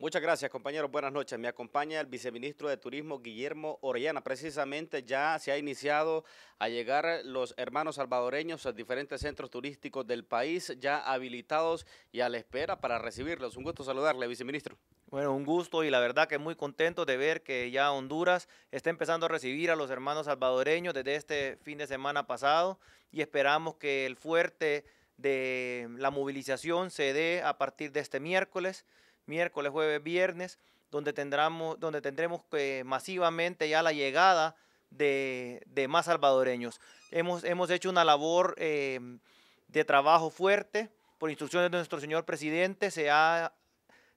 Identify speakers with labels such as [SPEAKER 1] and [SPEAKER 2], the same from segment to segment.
[SPEAKER 1] Muchas gracias, compañeros. Buenas noches. Me acompaña el viceministro de Turismo, Guillermo Orellana. Precisamente ya se ha iniciado a llegar los hermanos salvadoreños a diferentes centros turísticos del país, ya habilitados y a la espera para recibirlos. Un gusto saludarle, viceministro. Bueno, un gusto y la verdad que muy contento de ver que ya Honduras está
[SPEAKER 2] empezando a recibir a los hermanos salvadoreños desde este fin de semana pasado y esperamos que el fuerte de la movilización se dé a partir de este miércoles miércoles, jueves, viernes, donde, tendremos, donde tendremos eh, masivamente ya la llegada de, más salvadoreños. Hemos, hemos hecho una labor em, de trabajo fuerte. Por instrucciones de nuestro señor presidente se, ha,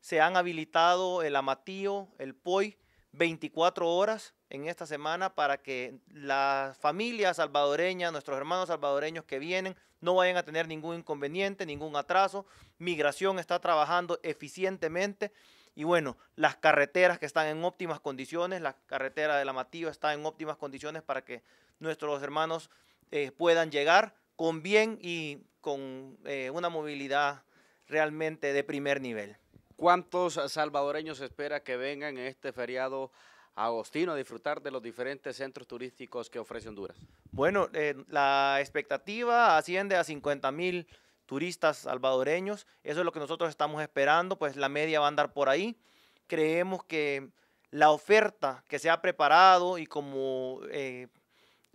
[SPEAKER 2] se han habilitado el Amatío, el POI, 24 horas en esta semana para que las familias salvadoreñas, nuestros hermanos salvadoreños que vienen, no vayan a tener ningún inconveniente, ningún atraso. Migración está trabajando eficientemente. Y bueno, las carreteras que están en óptimas condiciones, la carretera de la Mativa está en óptimas condiciones para que nuestros hermanos eh, puedan llegar con bien y con eh, una movilidad realmente de primer nivel.
[SPEAKER 1] ¿Cuántos salvadoreños espera que vengan en este feriado agostino a disfrutar de los diferentes centros turísticos que ofrece Honduras?
[SPEAKER 2] Bueno, eh, la expectativa asciende a 50 mil turistas salvadoreños. Eso es lo que nosotros estamos esperando, pues la media va a andar por ahí. Creemos que la oferta que se ha preparado y como eh,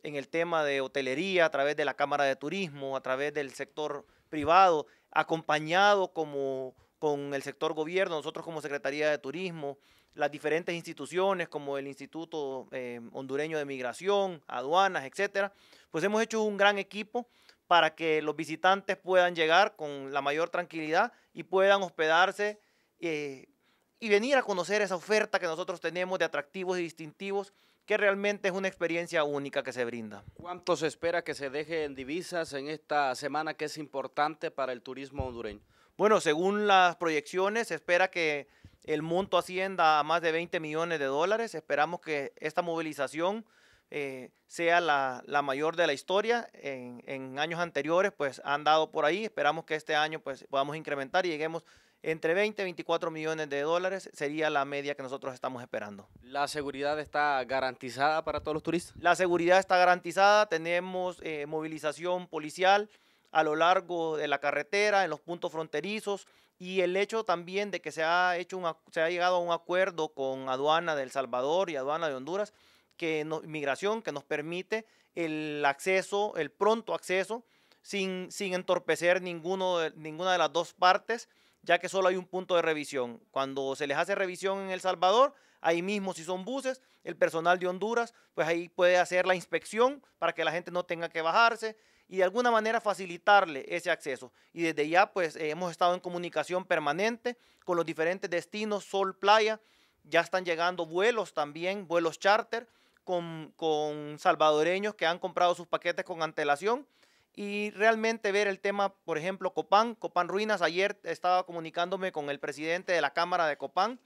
[SPEAKER 2] en el tema de hotelería, a través de la Cámara de Turismo, a través del sector privado, acompañado como con el sector gobierno, nosotros como Secretaría de Turismo, las diferentes instituciones como el Instituto eh, Hondureño de Migración, aduanas, etcétera, pues hemos hecho un gran equipo para que los visitantes puedan llegar con la mayor tranquilidad y puedan hospedarse eh, y venir a conocer esa oferta que nosotros tenemos de atractivos y distintivos que realmente es
[SPEAKER 1] una experiencia única que se brinda.
[SPEAKER 2] ¿Cuánto se espera
[SPEAKER 1] que se deje en divisas en esta semana que es importante para el turismo hondureño?
[SPEAKER 2] Bueno, según las proyecciones, se espera que el monto ascienda a más de 20 millones de dólares. Esperamos que esta movilización eh, sea la, mayor de la historia. En, en años anteriores, pues han dado por ahí. Esperamos que este año pues, podamos incrementar y lleguemos entre 20 y 24 millones de dólares sería la media que nosotros estamos esperando. ¿La seguridad está garantizada para todos los turistas? La seguridad está garantizada, tenemos eh, movilización policial a lo largo de la carretera, en los puntos fronterizos y el hecho también de que se ha, hecho un, se ha llegado a un acuerdo con aduana de El Salvador y aduana de Honduras, que no, migración que nos permite el acceso, el pronto acceso, sin, sin entorpecer ninguno ninguna de las dos partes ya que solo hay un punto de revisión. Cuando se les hace revisión en El Salvador, ahí mismo si son buses, el personal de Honduras, pues ahí puede hacer la inspección para que la gente no tenga que bajarse y de alguna manera facilitarle ese acceso. Y desde ya, pues eh, hemos estado en comunicación permanente con los diferentes destinos, sol, playa, ya están llegando vuelos también, vuelos charter con, con salvadoreños que han comprado sus paquetes con antelación y realmente ver el tema, por ejemplo, Copán, Copán Ruinas, ayer estaba comunicándome con el presidente de la Cámara de Copán,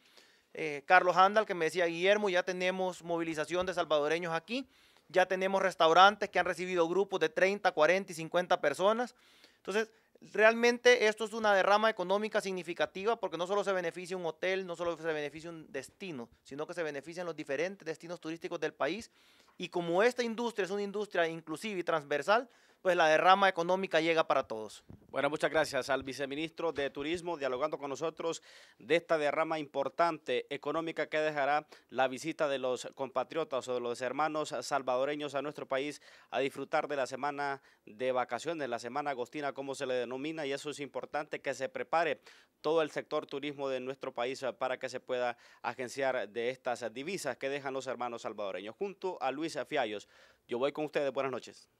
[SPEAKER 2] eh, Carlos Handal, que me decía, Guillermo, ya tenemos movilización de salvadoreños aquí, ya tenemos restaurantes que han recibido grupos de 30, 40 y 50 personas. Entonces, realmente esto es una derrama económica significativa porque no solo se beneficia un hotel, no solo se beneficia un destino, sino que se benefician los diferentes destinos turísticos del país. Y como esta industria es una industria inclusiva y transversal, pues la derrama económica
[SPEAKER 1] llega para todos. Bueno, muchas gracias al viceministro de Turismo dialogando con nosotros de esta derrama importante económica que dejará la visita de los compatriotas o de los hermanos salvadoreños a nuestro país a disfrutar de la semana de vacaciones, la semana agostina, como se le denomina, y eso es importante que se prepare todo el sector turismo de nuestro país para que se pueda agenciar de estas divisas que dejan los hermanos salvadoreños. Junto a Luis Fiallos. yo voy con ustedes, buenas noches.